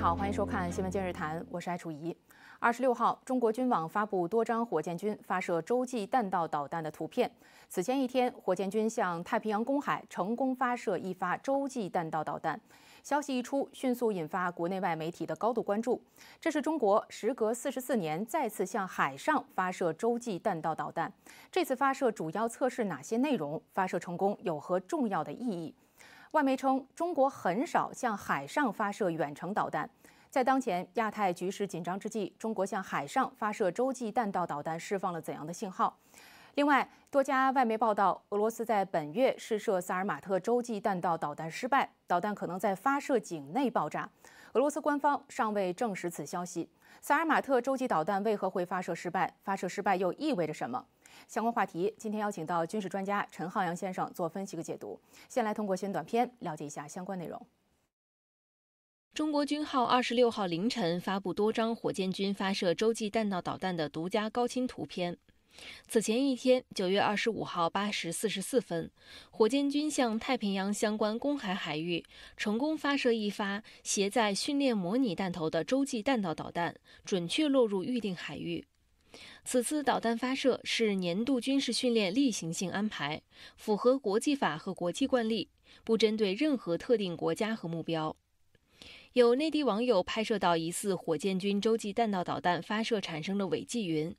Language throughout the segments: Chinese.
好，欢迎收看《新闻今日谈》，我是艾楚怡。二十六号，中国军网发布多张火箭军发射洲际弹道导弹的图片。此前一天，火箭军向太平洋公海成功发射一发洲际弹道导弹。消息一出，迅速引发国内外媒体的高度关注。这是中国时隔四十四年再次向海上发射洲际弹道导弹。这次发射主要测试哪些内容？发射成功有何重要的意义？外媒称，中国很少向海上发射远程导弹。在当前亚太局势紧张之际，中国向海上发射洲际弹道导弹释放了怎样的信号？另外，多家外媒报道，俄罗斯在本月试射萨尔马特洲际弹道导弹失败，导弹可能在发射井内爆炸。俄罗斯官方尚未证实此消息。萨尔马特洲际导弹为何会发射失败？发射失败又意味着什么？相关话题，今天邀请到军事专家陈浩洋先生做分析和解读。先来通过宣短片了解一下相关内容。中国军号二十六号凌晨发布多张火箭军发射洲际弹道导弹的独家高清图片。此前一天，九月二十五号八时四十四分，火箭军向太平洋相关公海海域成功发射一发携载训练模拟弹头的洲际弹道导弹，准确落入预定海域。此次导弹发射是年度军事训练例行性安排，符合国际法和国际惯例，不针对任何特定国家和目标。有内地网友拍摄到疑似火箭军洲际弹道导弹发射产生的尾迹云。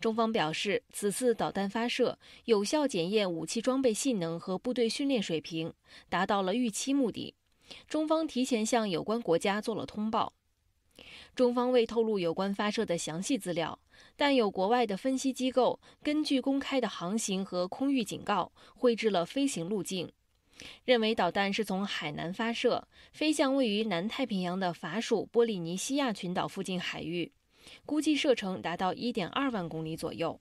中方表示，此次导弹发射有效检验武器装备性能和部队训练水平，达到了预期目的。中方提前向有关国家做了通报。中方未透露有关发射的详细资料。但有国外的分析机构根据公开的航行和空域警告绘制了飞行路径，认为导弹是从海南发射，飞向位于南太平洋的法属波利尼西亚群岛附近海域，估计射程达到1.2万公里左右。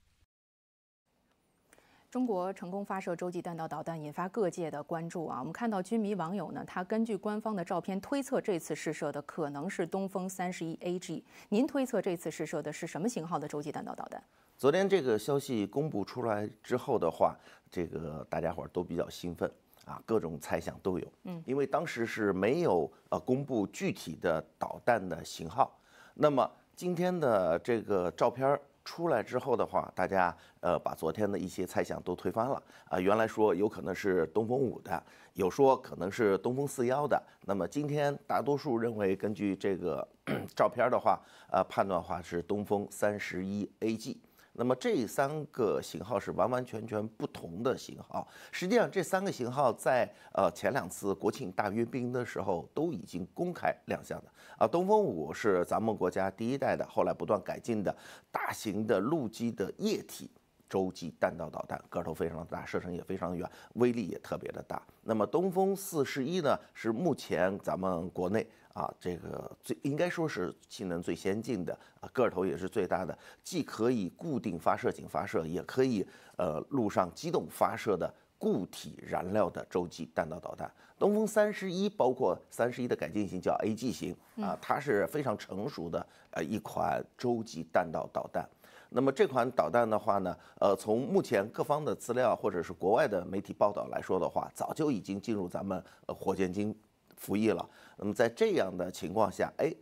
中国成功发射洲际弹道导弹，引发各界的关注啊！我们看到军迷网友呢，他根据官方的照片推测，这次试射的可能是东风三十一 AG。您推测这次试射的是什么型号的洲际弹道导弹？昨天这个消息公布出来之后的话，这个大家伙都比较兴奋啊，各种猜想都有。嗯，因为当时是没有呃公布具体的导弹的型号。那么今天的这个照片儿。出来之后的话，大家呃把昨天的一些猜想都推翻了啊。原来说有可能是东风五的，有说可能是东风四幺的，那么今天大多数认为，根据这个 照片的话，呃判断话是东风三十一 AG。那么这三个型号是完完全全不同的型号。实际上，这三个型号在呃前两次国庆大阅兵的时候都已经公开亮相的啊。东风五是咱们国家第一代的，后来不断改进的大型的陆基的液体洲际弹道导弹，个头非常大，射程也非常远，威力也特别的大。那么东风四十一呢，是目前咱们国内。啊，这个最应该说是性能最先进的，啊，个头也是最大的，既可以固定发射井发射，也可以呃路上机动发射的固体燃料的洲际弹道导弹。东风三十一包括三十一的改进型叫 A G 型啊，它是非常成熟的呃一款洲际弹道导弹。那么这款导弹的话呢，呃，从目前各方的资料或者是国外的媒体报道来说的话，早就已经进入咱们呃火箭军。服役了，那么在这样的情况下，哎，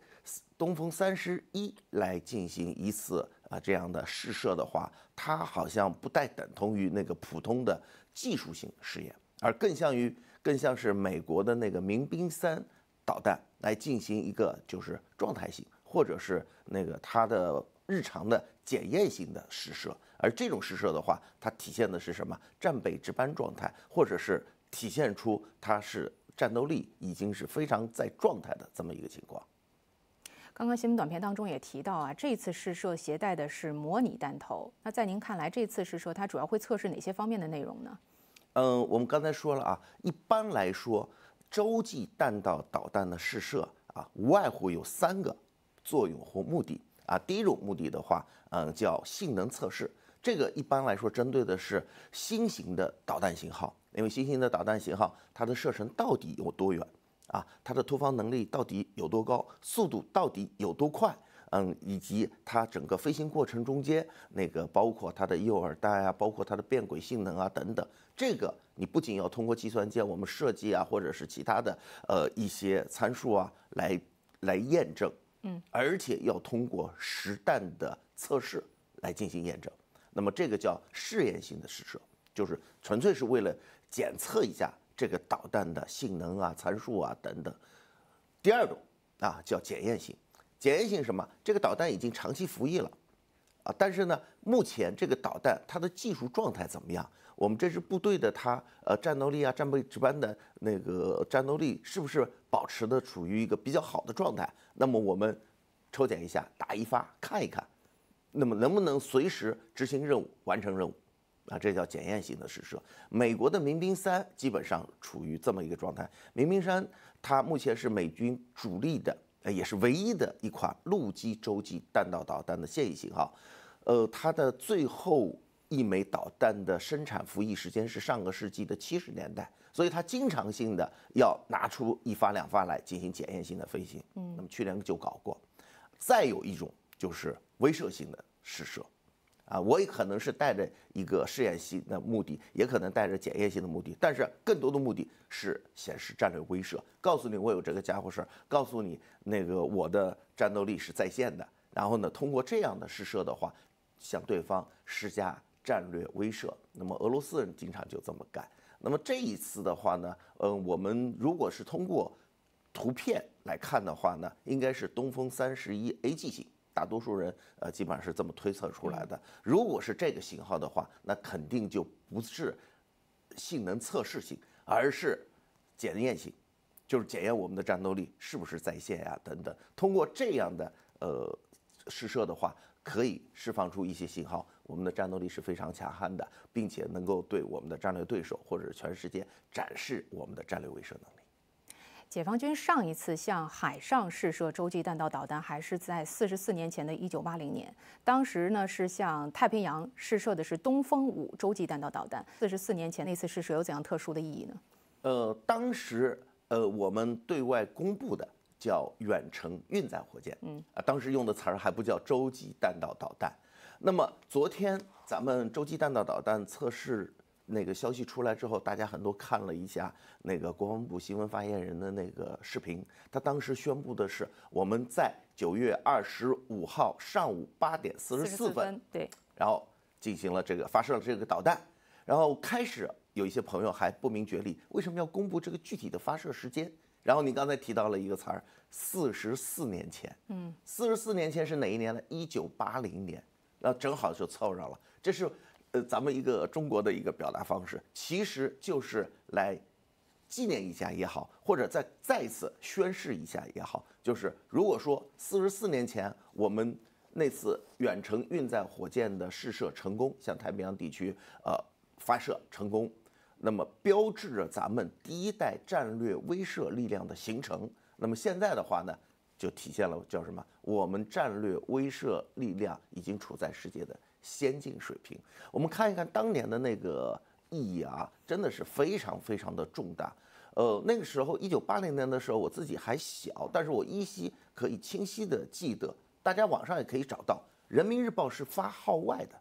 东风三十一来进行一次啊这样的试射的话，它好像不带等同于那个普通的技术性试验，而更像于更像是美国的那个民兵三导弹来进行一个就是状态性或者是那个它的日常的检验性的试射，而这种试射的话，它体现的是什么战备值班状态，或者是体现出它是。战斗力已经是非常在状态的这么一个情况。刚刚新闻短片当中也提到啊，这次试射携带的是模拟弹头。那在您看来，这次试射它主要会测试哪些方面的内容呢？嗯，我们刚才说了啊，一般来说，洲际弹道导弹的试射啊，无外乎有三个作用或目的啊。第一种目的的话，嗯，叫性能测试，这个一般来说针对的是新型的导弹型号。因为新型的导弹型号，它的射程到底有多远？啊，它的突防能力到底有多高？速度到底有多快？嗯，以及它整个飞行过程中间，那个包括它的诱饵弹啊，包括它的变轨性能啊等等，这个你不仅要通过计算机我们设计啊，或者是其他的呃一些参数啊来来验证，嗯，而且要通过实弹的测试来进行验证。那么这个叫试验性的试射，就是纯粹是为了。检测一下这个导弹的性能啊、参数啊等等。第二种啊叫检验性，检验性什么？这个导弹已经长期服役了啊，但是呢，目前这个导弹它的技术状态怎么样？我们这支部队的它呃战斗力啊、战备值班的那个战斗力是不是保持的处于一个比较好的状态？那么我们抽检一下，打一发看一看，那么能不能随时执行任务、完成任务？啊，这叫检验性的试射。美国的民兵三基本上处于这么一个状态。民兵三它目前是美军主力的，也是唯一的一款陆基洲际弹道导弹的现役型号。呃，它的最后一枚导弹的生产服役时间是上个世纪的七十年代，所以它经常性的要拿出一发两发来进行检验性的飞行。嗯，那么去年就搞过。再有一种就是威慑性的试射。啊，我也可能是带着一个试验性的目的，也可能带着检验性的目的，但是更多的目的是显示战略威慑，告诉你我有这个家伙事儿，告诉你那个我的战斗力是在线的。然后呢，通过这样的试射的话，向对方施加战略威慑。那么俄罗斯人经常就这么干。那么这一次的话呢，嗯，我们如果是通过图片来看的话呢，应该是东风三十一 A 型。大多数人呃基本上是这么推测出来的。如果是这个型号的话，那肯定就不是性能测试型，而是检验型，就是检验我们的战斗力是不是在线呀等等。通过这样的呃试射的话，可以释放出一些信号，我们的战斗力是非常强悍的，并且能够对我们的战略对手或者全世界展示我们的战略威慑能力。解放军上一次向海上试射洲际弹道导弹，还是在四十四年前的1980年。当时呢，是向太平洋试射的是东风五洲际弹道导弹。四十四年前那次试射有怎样特殊的意义呢？呃，当时呃，我们对外公布的叫远程运载火箭，嗯，啊，当时用的词儿还不叫洲际弹道导弹。那么昨天咱们洲际弹道导弹测试。那个消息出来之后，大家很多看了一下那个国防部新闻发言人的那个视频。他当时宣布的是，我们在九月二十五号上午八点四十四分，对，然后进行了这个发射了这个导弹。然后开始有一些朋友还不明觉厉，为什么要公布这个具体的发射时间？然后你刚才提到了一个词儿，四十四年前，嗯，四十四年前是哪一年呢？一九八零年，那正好就凑上了，这是。呃，咱们一个中国的一个表达方式，其实就是来纪念一下也好，或者再再次宣誓一下也好。就是如果说四十四年前我们那次远程运载火箭的试射成功，向太平洋地区呃发射成功，那么标志着咱们第一代战略威慑力量的形成。那么现在的话呢，就体现了叫什么？我们战略威慑力量已经处在世界的。先进水平，我们看一看当年的那个意义啊，真的是非常非常的重大。呃，那个时候一九八零年的时候，我自己还小，但是我依稀可以清晰的记得，大家网上也可以找到，《人民日报》是发号外的，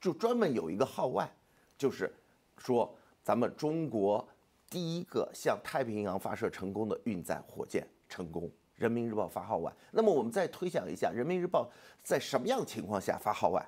就专门有一个号外，就是说咱们中国第一个向太平洋发射成功的运载火箭成功。人民日报发号外。那么我们再推想一下，人民日报在什么样情况下发号外？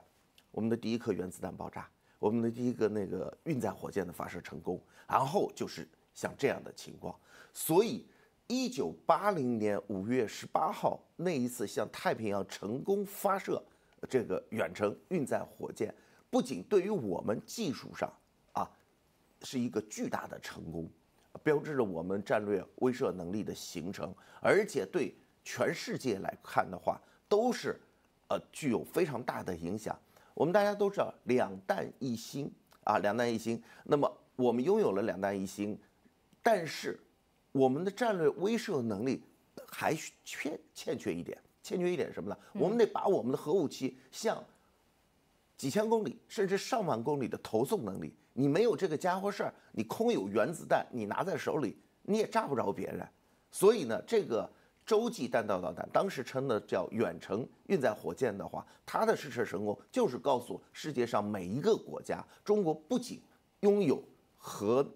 我们的第一颗原子弹爆炸，我们的第一个那个运载火箭的发射成功，然后就是像这样的情况。所以，一九八零年五月十八号那一次向太平洋成功发射这个远程运载火箭，不仅对于我们技术上啊是一个巨大的成功。标志着我们战略威慑能力的形成，而且对全世界来看的话，都是，呃，具有非常大的影响。我们大家都知道“两弹一星”啊，“两弹一星”。那么我们拥有了“两弹一星”，但是我们的战略威慑能力还缺欠缺一点，欠缺一点什么呢？我们得把我们的核武器向。几千公里甚至上万公里的投送能力，你没有这个家伙事儿，你空有原子弹，你拿在手里你也炸不着别人。所以呢，这个洲际弹道导弹当时称的叫远程运载火箭的话，它的试射成功就是告诉世界上每一个国家，中国不仅拥有核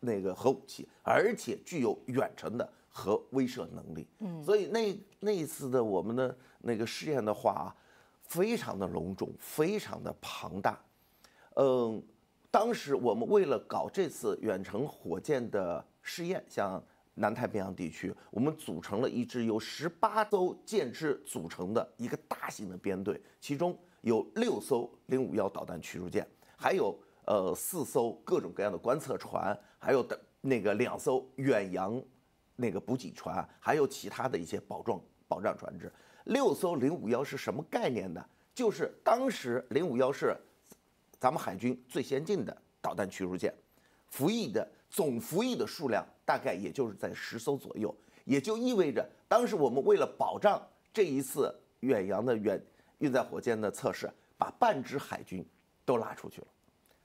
那个核武器，而且具有远程的核威慑能力。嗯，所以那那一次的我们的那个试验的话啊。非常的隆重，非常的庞大。嗯，当时我们为了搞这次远程火箭的试验，像南太平洋地区，我们组成了一支由十八艘舰只组成的一个大型的编队，其中有六艘零五幺导弹驱逐舰，还有呃四艘各种各样的观测船，还有等那个两艘远洋那个补给船，还有其他的一些保障保障船只。六艘零五幺是什么概念呢？就是当时零五幺是咱们海军最先进的导弹驱逐舰，服役的总服役的数量大概也就是在十艘左右，也就意味着当时我们为了保障这一次远洋的远运载火箭的测试，把半支海军都拉出去了。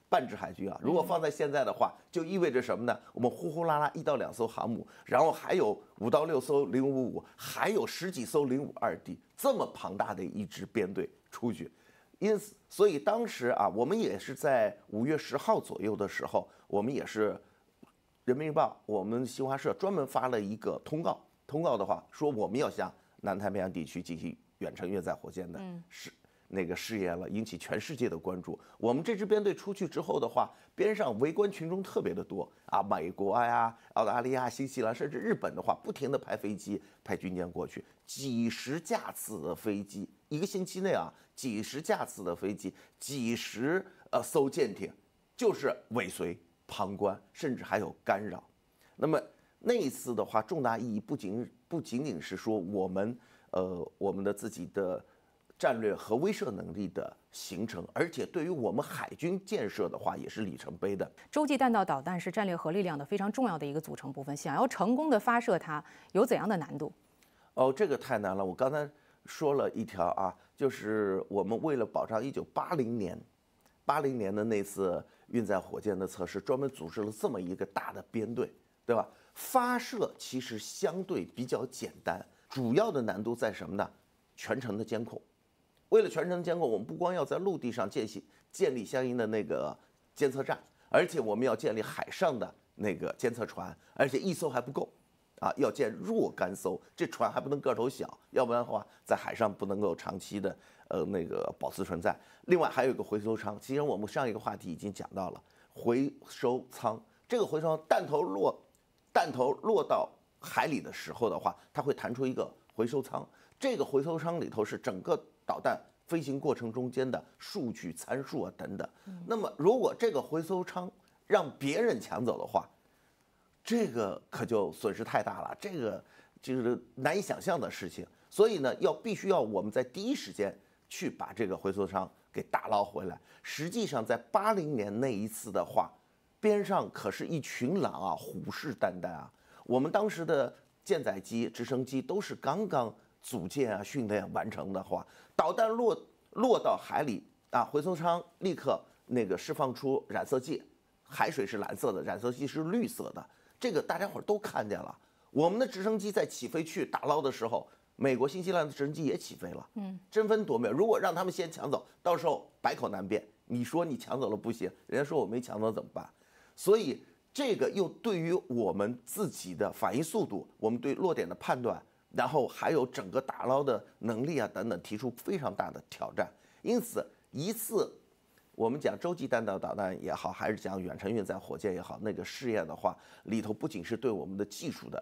半支海军啊，如果放在现在的话，就意味着什么呢？我们呼呼啦啦一到两艘航母，然后还有五到六艘零五五，还有十几艘零五二 D，这么庞大的一支编队出去。因此，所以当时啊，我们也是在五月十号左右的时候，我们也是人民日报，我们新华社专门发了一个通告。通告的话，说我们要向南太平洋地区进行远程运载火箭的试。那个誓言了，引起全世界的关注。我们这支编队出去之后的话，边上围观群众特别的多啊，美国呀、澳大利亚、新西兰，甚至日本的话，不停的派飞机、派军舰过去，几十架次的飞机，一个星期内啊，几十架次的飞机，几十呃艘舰艇，就是尾随、旁观，甚至还有干扰。那么那一次的话，重大意义不仅不仅仅是说我们呃我们的自己的。战略核威慑能力的形成，而且对于我们海军建设的话也是里程碑的。洲际弹道导弹是战略核力量的非常重要的一个组成部分。想要成功的发射它，有怎样的难度？哦，这个太难了。我刚才说了一条啊，就是我们为了保障一九八零年、八零年的那次运载火箭的测试，专门组织了这么一个大的编队，对吧？发射其实相对比较简单，主要的难度在什么呢？全程的监控。为了全程监控，我们不光要在陆地上建起建立相应的那个监测站，而且我们要建立海上的那个监测船，而且一艘还不够，啊，要建若干艘。这船还不能个头小，要不然的话在海上不能够长期的呃那个保持存在。另外还有一个回收舱，其实我们上一个话题已经讲到了回收舱。这个回收舱，弹头落弹头落到海里的时候的话，它会弹出一个回收舱。这个回收舱里头是整个。导弹飞行过程中间的数据参数啊等等，那么如果这个回收舱让别人抢走的话，这个可就损失太大了，这个就是难以想象的事情。所以呢，要必须要我们在第一时间去把这个回收舱给打捞回来。实际上，在八零年那一次的话，边上可是一群狼啊，虎视眈眈啊。我们当时的舰载机、直升机都是刚刚。组建啊，训练完成的话，导弹落落到海里啊，回收舱立刻那个释放出染色剂，海水是蓝色的，染色剂是绿色的，这个大家伙都看见了。我们的直升机在起飞去打捞的时候，美国新西兰的直升机也起飞了，嗯，争分夺秒。如果让他们先抢走，到时候百口难辩。你说你抢走了不行，人家说我没抢走怎么办？所以这个又对于我们自己的反应速度，我们对落点的判断。然后还有整个打捞的能力啊，等等，提出非常大的挑战。因此，一次我们讲洲际弹道导弹也好，还是讲远程运载火箭也好，那个试验的话，里头不仅是对我们的技术的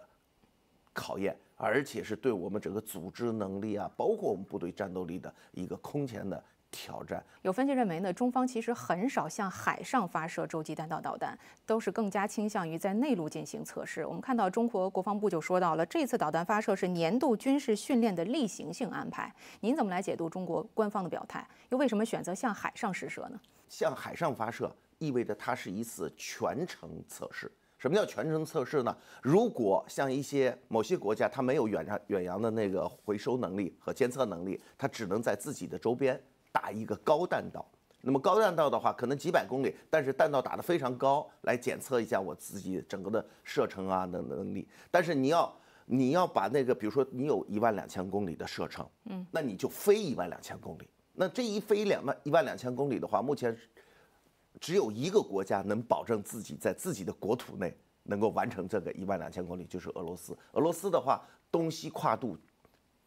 考验，而且是对我们整个组织能力啊，包括我们部队战斗力的一个空前的。挑战有分析认为呢，中方其实很少向海上发射洲际弹道导弹，都是更加倾向于在内陆进行测试。我们看到中国国防部就说到了，这次导弹发射是年度军事训练的例行性安排。您怎么来解读中国官方的表态？又为什么选择向海上试射呢？向海上发射意味着它是一次全程测试。什么叫全程测试呢？如果像一些某些国家，它没有远洋远洋的那个回收能力和监测能力，它只能在自己的周边。打一个高弹道，那么高弹道的话，可能几百公里，但是弹道打得非常高，来检测一下我自己整个的射程啊能能力。但是你要你要把那个，比如说你有一万两千公里的射程，嗯，那你就飞一万两千公里。那这一飞两万一万两千公里的话，目前只有一个国家能保证自己在自己的国土内能够完成这个一万两千公里，就是俄罗斯。俄罗斯的话，东西跨度。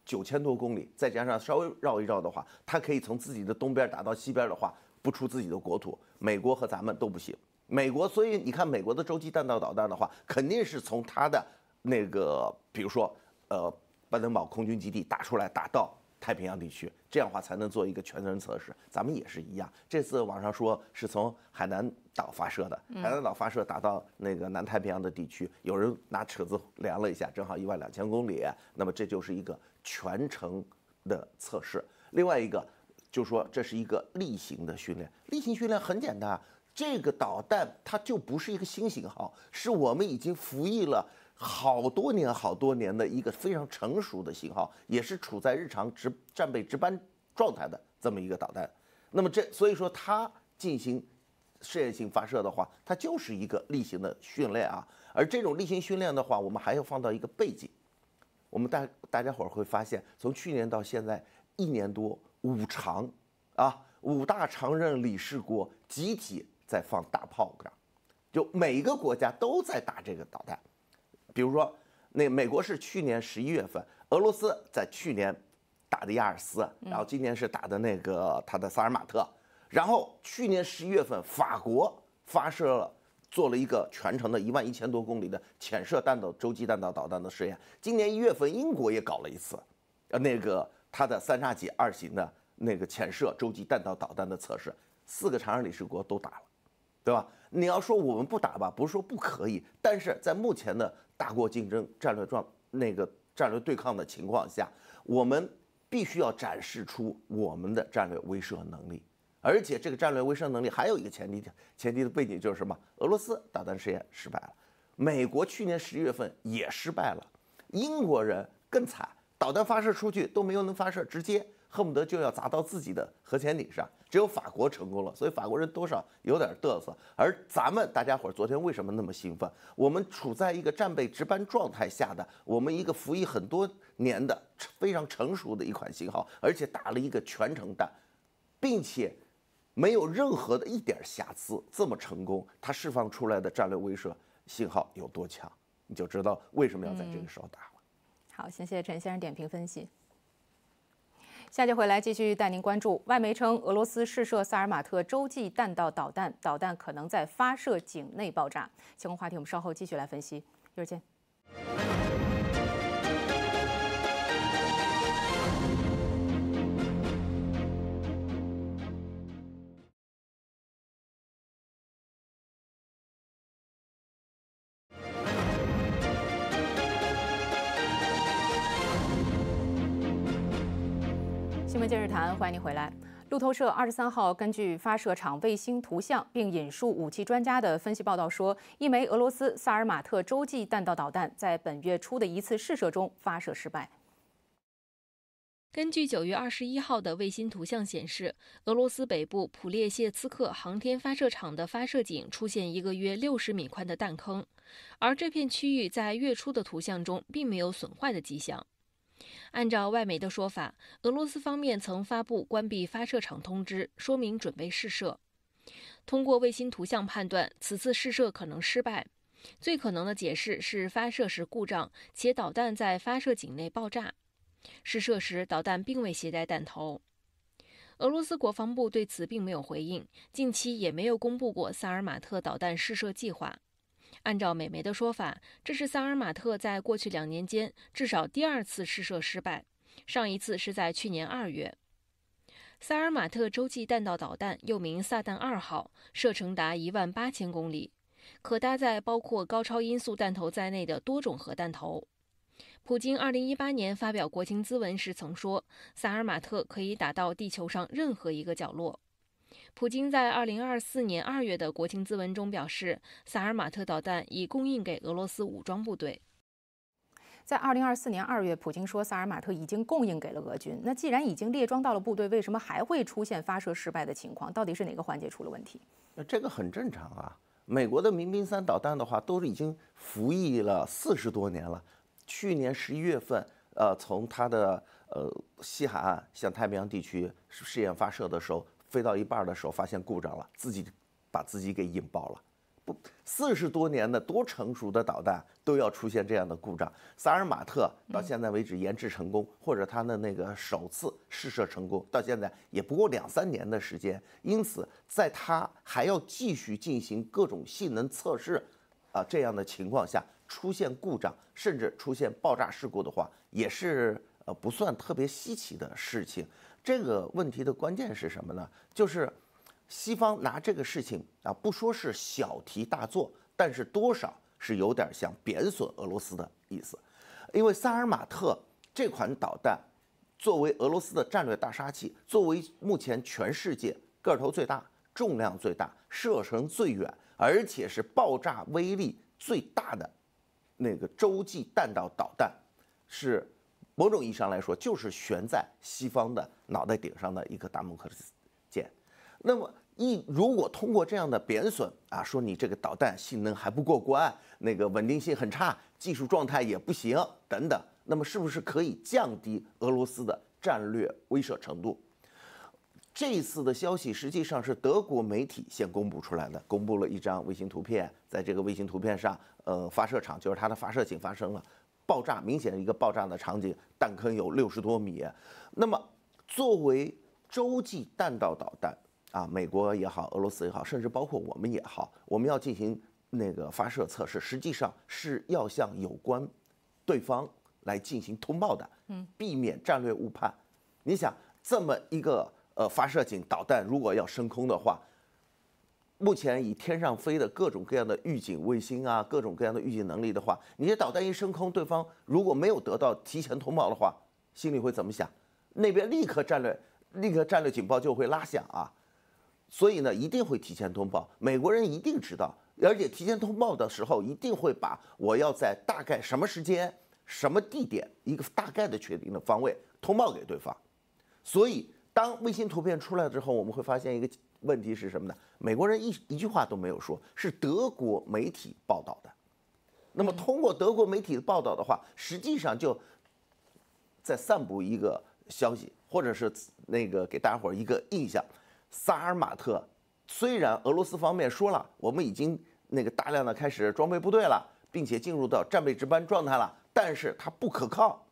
九千多公里，再加上稍微绕一绕的话，它可以从自己的东边打到西边的话，不出自己的国土，美国和咱们都不行。美国，所以你看美国的洲际弹道导弹的话，肯定是从它的那个，比如说，呃，巴登堡空军基地打出来，打到太平洋地区，这样的话才能做一个全程测试。咱们也是一样，这次网上说是从海南岛发射的，海南岛发射打到那个南太平洋的地区，有人拿尺子量了一下，正好一万两千公里，那么这就是一个。全程的测试，另外一个就是说这是一个例行的训练。例行训练很简单啊，这个导弹它就不是一个新型号，是我们已经服役了好多年好多年的一个非常成熟的型号，也是处在日常值战备值班状态的这么一个导弹。那么这所以说它进行试验性发射的话，它就是一个例行的训练啊。而这种例行训练的话，我们还要放到一个背景。我们大大家伙儿会发现，从去年到现在一年多，五常，啊，五大常任理事国集体在放大炮仗，就每个国家都在打这个导弹。比如说，那美国是去年十一月份，俄罗斯在去年打的亚尔斯，然后今年是打的那个他的萨尔马特，然后去年十一月份法国发射了。做了一个全程的一万一千多公里的潜射弹道洲际弹道导弹的试验。今年一月份，英国也搞了一次，呃，那个它的三叉戟二型的那个潜射洲际弹道导弹的测试，四个常任理事国都打了，对吧？你要说我们不打吧，不是说不可以，但是在目前的大国竞争战略状那个战略对抗的情况下，我们必须要展示出我们的战略威慑能力。而且这个战略威慑能力还有一个前提前提的背景就是什么？俄罗斯导弹试验失败了，美国去年十一月份也失败了，英国人更惨，导弹发射出去都没有能发射，直接恨不得就要砸到自己的核潜艇上。只有法国成功了，所以法国人多少有点嘚瑟。而咱们大家伙昨天为什么那么兴奋？我们处在一个战备值班状态下的，我们一个服役很多年的非常成熟的一款型号，而且打了一个全程弹，并且。没有任何的一点瑕疵，这么成功，它释放出来的战略威慑信号有多强，你就知道为什么要在这个时候打了。好，谢谢陈先生点评分析。下节回来继续带您关注。外媒称俄罗斯试射萨尔马特洲际弹道导弹，导弹可能在发射井内爆炸。相关话题我们稍后继续来分析。一会儿见。今日谈，欢迎您回来。路透社二十三号根据发射场卫星图像，并引述武器专家的分析报道说，一枚俄罗斯萨尔马特洲际弹道导弹在本月初的一次试射中发射失败。根据九月二十一号的卫星图像显示，俄罗斯北部普列谢茨克航天发射场的发射井出现一个约六十米宽的弹坑，而这片区域在月初的图像中并没有损坏的迹象。按照外媒的说法，俄罗斯方面曾发布关闭发射场通知，说明准备试射。通过卫星图像判断，此次试射可能失败。最可能的解释是发射时故障，且导弹在发射井内爆炸。试射时，导弹并未携带弹头。俄罗斯国防部对此并没有回应，近期也没有公布过萨尔马特导弹试射计划。按照美媒的说法，这是萨尔马特在过去两年间至少第二次试射失败，上一次是在去年二月。萨尔马特洲际弹道导弹又名“萨旦二号”，射程达一万八千公里，可搭载包括高超音速弹头在内的多种核弹头。普京二零一八年发表国情咨文时曾说，萨尔马特可以打到地球上任何一个角落。普京在二零二四年二月的国情咨文中表示，萨尔马特导弹已供应给俄罗斯武装部队。在二零二四年二月，普京说萨尔马特已经供应给了俄军。那既然已经列装到了部队，为什么还会出现发射失败的情况？到底是哪个环节出了问题？那这个很正常啊。美国的民兵三导弹的话，都已经服役了四十多年了。去年十一月份，呃，从它的呃西海岸向太平洋地区试验发射的时候。飞到一半的时候发现故障了，自己把自己给引爆了。不，四十多年的多成熟的导弹都要出现这样的故障。萨尔马特到现在为止研制成功，或者它的那个首次试射成功，到现在也不过两三年的时间。因此，在它还要继续进行各种性能测试，啊这样的情况下出现故障，甚至出现爆炸事故的话，也是呃不算特别稀奇的事情。这个问题的关键是什么呢？就是西方拿这个事情啊，不说是小题大做，但是多少是有点像贬损俄罗斯的意思。因为萨尔马特这款导弹，作为俄罗斯的战略大杀器，作为目前全世界个头最大、重量最大、射程最远，而且是爆炸威力最大的那个洲际弹道导弹，是。某种意义上来说，就是悬在西方的脑袋顶上的一个达木克斯剑。那么一如果通过这样的贬损啊，说你这个导弹性能还不过关，那个稳定性很差，技术状态也不行等等，那么是不是可以降低俄罗斯的战略威慑程度？这次的消息实际上是德国媒体先公布出来的，公布了一张卫星图片，在这个卫星图片上，呃，发射场就是它的发射井发生了。爆炸明显的一个爆炸的场景，弹坑有六十多米。那么，作为洲际弹道导弹啊，美国也好，俄罗斯也好，甚至包括我们也好，我们要进行那个发射测试，实际上是要向有关对方来进行通报的，嗯，避免战略误判。你想，这么一个呃发射井导弹，如果要升空的话。目前以天上飞的各种各样的预警卫星啊，各种各样的预警能力的话，你的导弹一升空，对方如果没有得到提前通报的话，心里会怎么想？那边立刻战略立刻战略警报就会拉响啊！所以呢，一定会提前通报，美国人一定知道，而且提前通报的时候一定会把我要在大概什么时间、什么地点一个大概的确定的方位通报给对方。所以当卫星图片出来之后，我们会发现一个。问题是什么呢？美国人一一句话都没有说，是德国媒体报道的。那么通过德国媒体的报道的话，实际上就在散布一个消息，或者是那个给大家伙一个印象：萨尔马特虽然俄罗斯方面说了，我们已经那个大量的开始装备部队了，并且进入到战备值班状态了，但是它不可靠，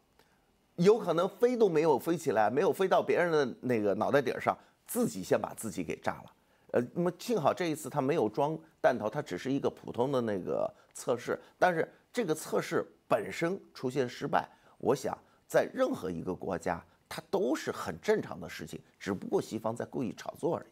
有可能飞都没有飞起来，没有飞到别人的那个脑袋顶上。自己先把自己给炸了，呃，那么幸好这一次他没有装弹头，他只是一个普通的那个测试。但是这个测试本身出现失败，我想在任何一个国家，它都是很正常的事情，只不过西方在故意炒作而已。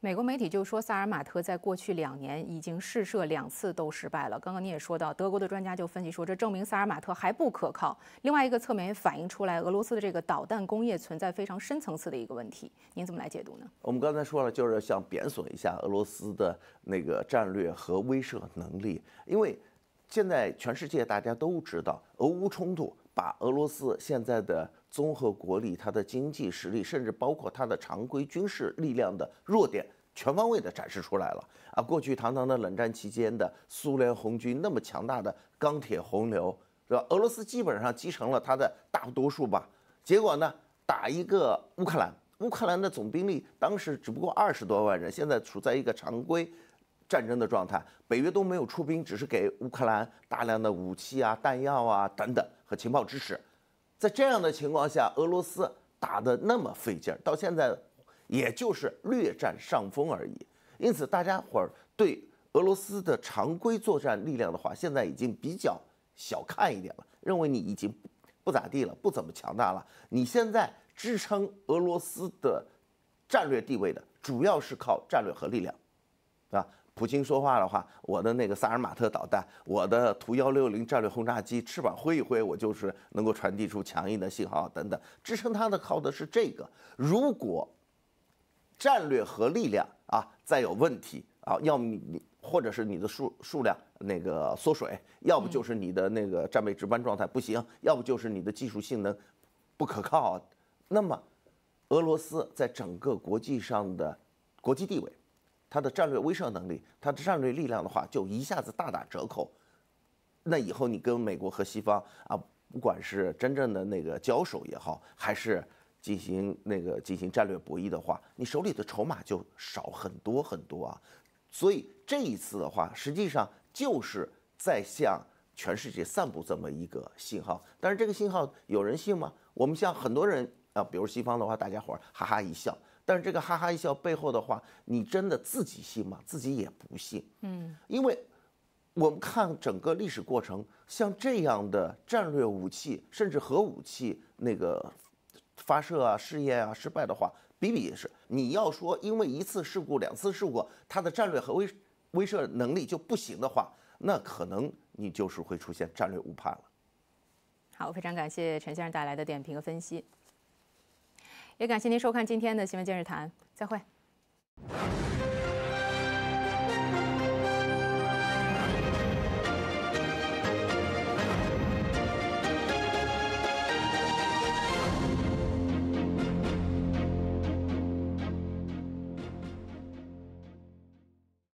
美国媒体就说，萨尔马特在过去两年已经试射两次都失败了。刚刚您也说到，德国的专家就分析说，这证明萨尔马特还不可靠。另外一个侧面也反映出来，俄罗斯的这个导弹工业存在非常深层次的一个问题。您怎么来解读呢？我们刚才说了，就是想贬损一下俄罗斯的那个战略和威慑能力，因为现在全世界大家都知道，俄乌冲突把俄罗斯现在的。综合国力、它的经济实力，甚至包括它的常规军事力量的弱点，全方位的展示出来了啊！过去堂堂的冷战期间的苏联红军那么强大的钢铁洪流，是吧？俄罗斯基本上继承了它的大多数吧。结果呢，打一个乌克兰，乌克兰的总兵力当时只不过二十多万人，现在处在一个常规战争的状态，北约都没有出兵，只是给乌克兰大量的武器啊、弹药啊等等和情报支持。在这样的情况下，俄罗斯打得那么费劲儿，到现在也就是略占上风而已。因此，大家伙儿对俄罗斯的常规作战力量的话，现在已经比较小看一点了，认为你已经不咋地了，不怎么强大了。你现在支撑俄罗斯的战略地位的，主要是靠战略和力量，啊，普京说话的话，我的那个萨尔马特导弹，我的图幺六零战略轰炸机翅膀挥一挥，我就是能够传递出强硬的信号等等。支撑他的靠的是这个。如果战略和力量啊再有问题啊，要么你或者是你的数数量那个缩水，要不就是你的那个战备值班状态不行，要不就是你的技术性能不可靠，那么俄罗斯在整个国际上的国际地位。它的战略威慑能力，它的战略力量的话，就一下子大打折扣。那以后你跟美国和西方啊，不管是真正的那个交手也好，还是进行那个进行战略博弈的话，你手里的筹码就少很多很多啊。所以这一次的话，实际上就是在向全世界散布这么一个信号。但是这个信号有人信吗？我们像很多人啊，比如西方的话，大家伙哈哈一笑。但是这个哈哈一笑背后的话，你真的自己信吗？自己也不信。嗯，因为我们看整个历史过程，像这样的战略武器，甚至核武器那个发射啊、试验啊、失败的话，比比也是。你要说因为一次事故、两次事故，它的战略核威威慑能力就不行的话，那可能你就是会出现战略误判了。好，非常感谢陈先生带来的点评和分析。也感谢您收看今天的《新闻今日谈》，再会。